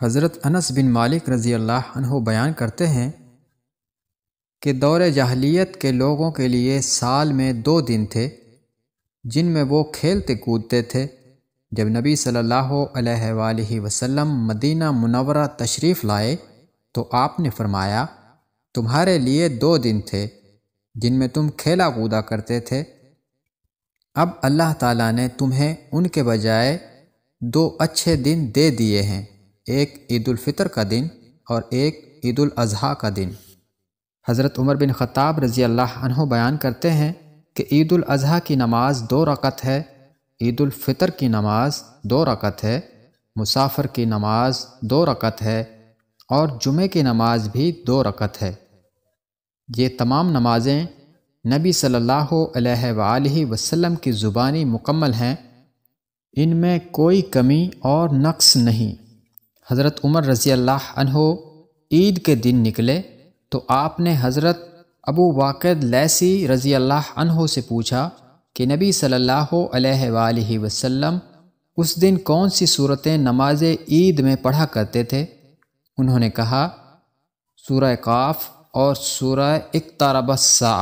हज़रत अनस बिन मालिक रज़ी अल्लाह अनहु बयान करते हैं कि दौर जाहलीत के लोगों के लिए साल में दो दिन थे जिनमें वो खेलते कूदते थे जब नबी सल्लल्लाहु अलैहि वसल्लम मदीना मुनवरा तशरीफ़ लाए तो आपने फरमाया तुम्हारे लिए दो दिन थे जिनमें तुम खेला कूदा करते थे अब अल्लाह ताला ने तुम्हें उनके बजाय दो अच्छे दिन दे दिए हैं एक ईदालफ़ितर का दिन और एक अज़हा का दिन हज़रत उमर बिन ख़ताब रज़ी अल्लाह बयान करते हैं कि ईद अज़हा की नमाज़ दो रकत है ईदालफ़ितर की नमाज़ दो रकत है मुसाफर की नमाज़ दो रकत है और जुमे की नमाज भी दो रकत है ये तमाम नमाज़ें नबी सल्लल्लाहु अलैहि वसल्लम की ज़ुबानी मुकम्मल हैं इनमें कोई कमी और नक्स नहीं हज़रत उमर रज़ी अल्लाह अनहो ईद के दिन निकले तो आपने हज़रत अबू वाक़द लैसी रज़ी अल्लाह अनहो से पूछा कि नबी सल्लल्लाहु अलैहि वसल्लम उस दिन कौन सी सूरतें नमाज ईद में पढ़ा करते थे उन्होंने कहा सूरह काफ़ और सूरह इकतारबसा